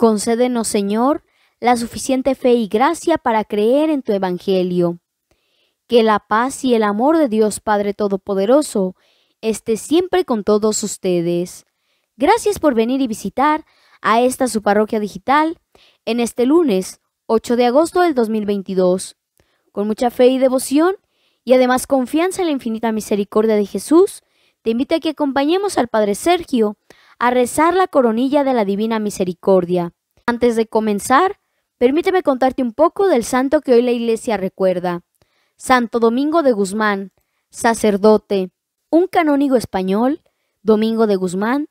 Concédenos, Señor, la suficiente fe y gracia para creer en tu Evangelio. Que la paz y el amor de Dios Padre Todopoderoso esté siempre con todos ustedes. Gracias por venir y visitar a esta su parroquia digital en este lunes 8 de agosto del 2022. Con mucha fe y devoción y además confianza en la infinita misericordia de Jesús, te invito a que acompañemos al Padre Sergio a rezar la coronilla de la Divina Misericordia. Antes de comenzar, permíteme contarte un poco del santo que hoy la Iglesia recuerda. Santo Domingo de Guzmán, sacerdote, un canónigo español, Domingo de Guzmán,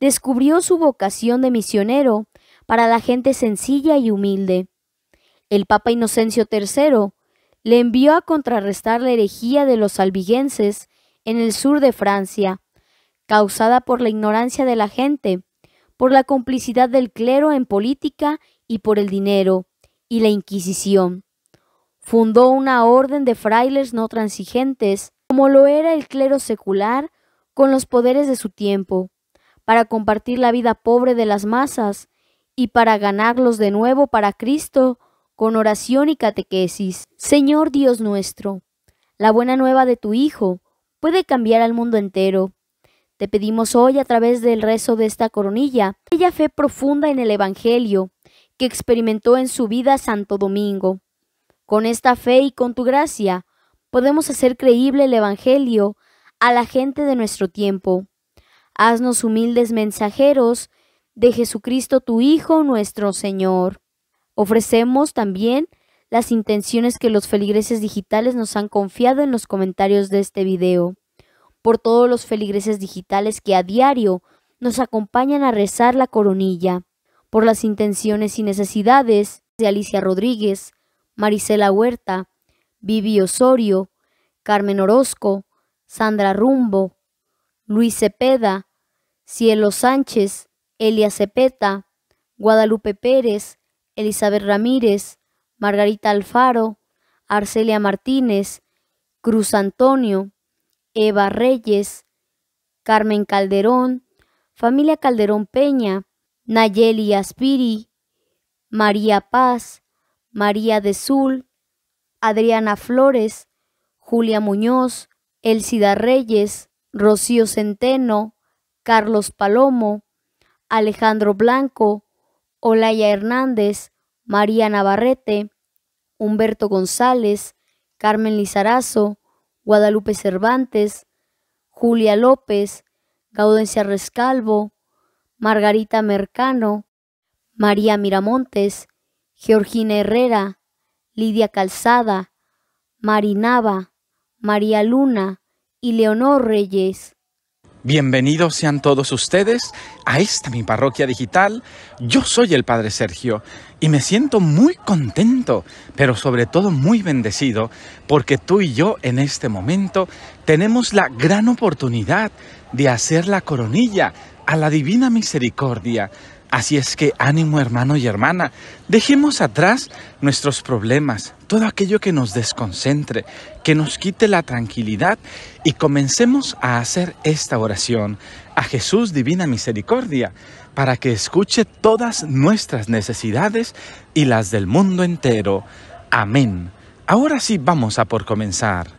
descubrió su vocación de misionero para la gente sencilla y humilde. El Papa Inocencio III le envió a contrarrestar la herejía de los albigenses en el sur de Francia causada por la ignorancia de la gente, por la complicidad del clero en política y por el dinero, y la Inquisición. Fundó una orden de frailes no transigentes, como lo era el clero secular, con los poderes de su tiempo, para compartir la vida pobre de las masas y para ganarlos de nuevo para Cristo con oración y catequesis. Señor Dios nuestro, la buena nueva de tu Hijo puede cambiar al mundo entero te pedimos hoy a través del rezo de esta coronilla, aquella fe profunda en el Evangelio que experimentó en su vida Santo Domingo. Con esta fe y con tu gracia podemos hacer creíble el Evangelio a la gente de nuestro tiempo. Haznos humildes mensajeros de Jesucristo tu Hijo nuestro Señor. Ofrecemos también las intenciones que los feligreses digitales nos han confiado en los comentarios de este video por todos los feligreses digitales que a diario nos acompañan a rezar la coronilla, por las intenciones y necesidades de Alicia Rodríguez, Marisela Huerta, Vivi Osorio, Carmen Orozco, Sandra Rumbo, Luis Cepeda, Cielo Sánchez, Elia Cepeta, Guadalupe Pérez, Elizabeth Ramírez, Margarita Alfaro, Arcelia Martínez, Cruz Antonio, Eva Reyes, Carmen Calderón, familia Calderón Peña, Nayeli Aspiri, María Paz, María de Sul, Adriana Flores, Julia Muñoz, Elcida Reyes, Rocío Centeno, Carlos Palomo, Alejandro Blanco, Olaya Hernández, María Navarrete, Humberto González, Carmen Lizarazo, Guadalupe Cervantes, Julia López, Gaudencia Rescalvo, Margarita Mercano, María Miramontes, Georgina Herrera, Lidia Calzada, Marinaba, María Luna y Leonor Reyes. Bienvenidos sean todos ustedes a esta mi parroquia digital. Yo soy el Padre Sergio y me siento muy contento, pero sobre todo muy bendecido, porque tú y yo en este momento tenemos la gran oportunidad de hacer la coronilla a la Divina Misericordia, Así es que ánimo hermano y hermana, dejemos atrás nuestros problemas, todo aquello que nos desconcentre, que nos quite la tranquilidad y comencemos a hacer esta oración a Jesús Divina Misericordia para que escuche todas nuestras necesidades y las del mundo entero. Amén. Ahora sí vamos a por comenzar.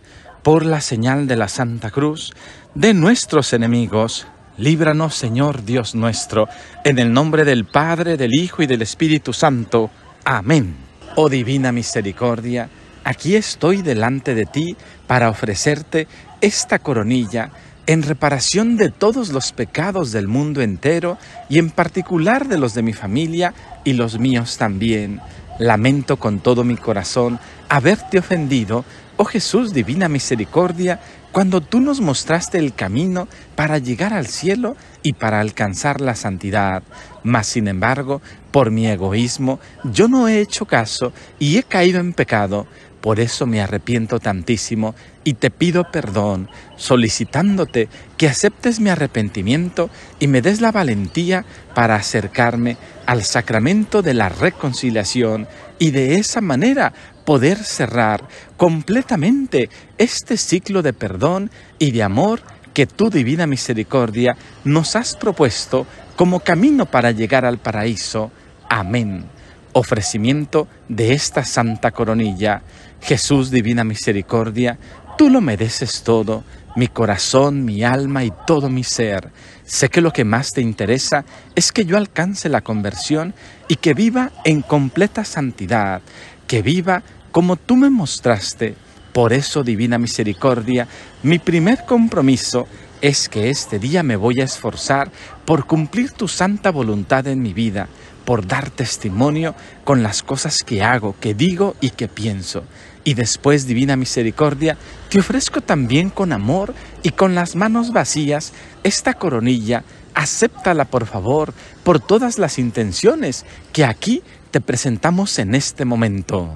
Por la señal de la Santa Cruz de nuestros enemigos, Líbranos, Señor Dios nuestro, en el nombre del Padre, del Hijo y del Espíritu Santo. Amén. Oh divina misericordia, aquí estoy delante de ti para ofrecerte esta coronilla en reparación de todos los pecados del mundo entero y en particular de los de mi familia y los míos también. Lamento con todo mi corazón haberte ofendido, oh Jesús divina misericordia, cuando tú nos mostraste el camino para llegar al cielo y para alcanzar la santidad. Mas, sin embargo, por mi egoísmo, yo no he hecho caso y he caído en pecado. Por eso me arrepiento tantísimo y te pido perdón, solicitándote que aceptes mi arrepentimiento y me des la valentía para acercarme al sacramento de la reconciliación y de esa manera poder cerrar completamente este ciclo de perdón y de amor que tu divina misericordia nos has propuesto como camino para llegar al paraíso. Amén. Ofrecimiento de esta santa coronilla. Jesús, divina misericordia, tú lo mereces todo, mi corazón, mi alma y todo mi ser. Sé que lo que más te interesa es que yo alcance la conversión y que viva en completa santidad, que viva como tú me mostraste. Por eso, divina misericordia, mi primer compromiso es que este día me voy a esforzar por cumplir tu santa voluntad en mi vida, por dar testimonio con las cosas que hago, que digo y que pienso. Y después, divina misericordia, te ofrezco también con amor y con las manos vacías esta coronilla. Acéptala, por favor, por todas las intenciones que aquí te presentamos en este momento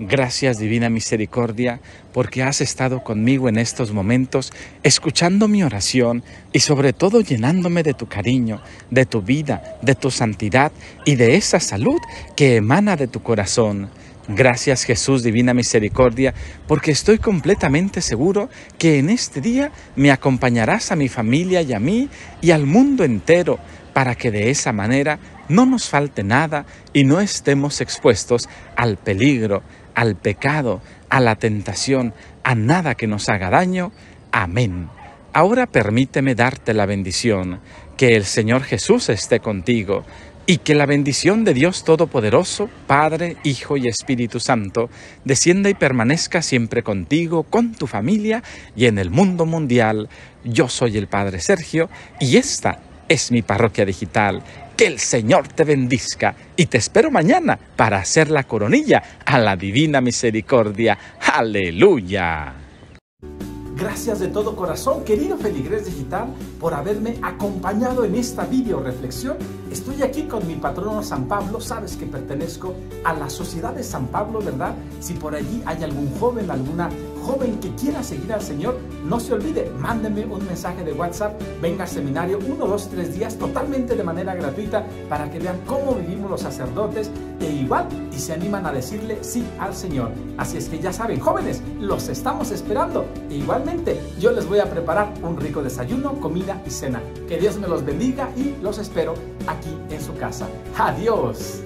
Gracias Divina Misericordia porque has estado conmigo en estos momentos, escuchando mi oración y sobre todo llenándome de tu cariño, de tu vida, de tu santidad y de esa salud que emana de tu corazón. Gracias Jesús Divina Misericordia, porque estoy completamente seguro que en este día me acompañarás a mi familia y a mí y al mundo entero, para que de esa manera no nos falte nada y no estemos expuestos al peligro, al pecado, a la tentación, a nada que nos haga daño. Amén. Ahora permíteme darte la bendición, que el Señor Jesús esté contigo y que la bendición de Dios Todopoderoso, Padre, Hijo y Espíritu Santo, descienda y permanezca siempre contigo, con tu familia y en el mundo mundial. Yo soy el Padre Sergio y esta es mi parroquia digital que el Señor te bendizca y te espero mañana para hacer la coronilla a la divina misericordia. Aleluya. Gracias de todo corazón, querido Feligrés Digital, por haberme acompañado en esta video reflexión. Estoy aquí con mi patrono San Pablo, sabes que pertenezco a la Sociedad de San Pablo, ¿verdad? Si por allí hay algún joven, alguna joven que quiera seguir al Señor, no se olvide, mándeme un mensaje de WhatsApp, venga al seminario uno, dos, tres días totalmente de manera gratuita para que vean cómo vivimos los sacerdotes e igual y se animan a decirle sí al Señor. Así es que ya saben, jóvenes, los estamos esperando. E igualmente, yo les voy a preparar un rico desayuno, comida y cena. Que Dios me los bendiga y los espero aquí en su casa. Adiós.